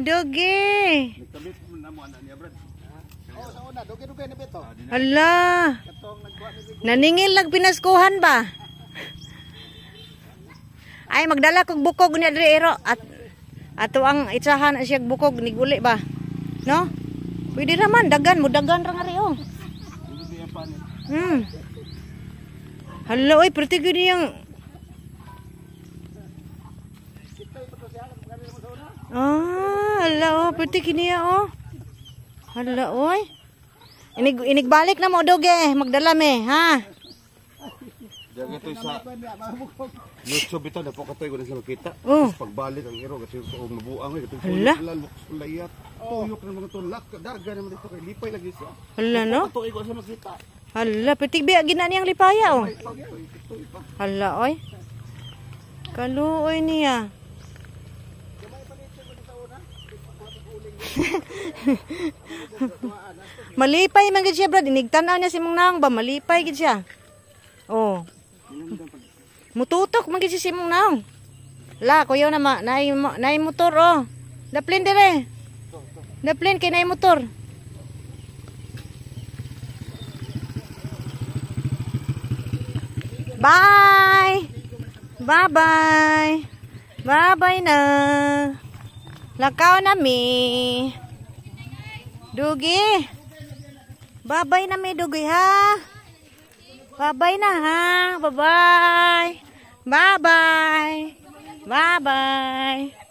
doge. dogi. mo na mo Brad. Oo, sa una, dogi-dogi na beto. Naningil lag pinaskuhan ba? Ay, magdala kog bukog ni diri at ato ang itsahan siya bukog ni guli ba. No? Pwede raman dagan mo dagan ra nga ri oh. Hmm. Hello, oy, perti gini yang Ah. Hala oh, puti kini ah, oh. Hala oy. Inig inig balik na mo doge, Magdalame, ha. Diyan ito sa YouTube ito, dapat ka tayo sa makita. Oh. pagbalik ang iro, kasi ito ang oh, mabuang. Ito yung kulit lang, layat. Tuyok ng mga tulak, darga naman ito kay Lipay lagi siya. Hala no? Ito ikaw sa makita. Hala, pitig biya, gina niyang lipaya o. Oh? Hala oy. Kaluoy niya. malipay man gid siya, brad. Inigtanaw niya si mong nang ba malipay gid siya. Oh. Mututok man gid si mong nang. La, kuyo na ma, naay naay motor oh. Daplin dire. Daplin kay naay motor. Bye. Bye-bye. Bye-bye na. Lakaw na mi. Dugi. Babay na mi dugi ha. Babay na ha. Babay. Bye bye. Bye bye.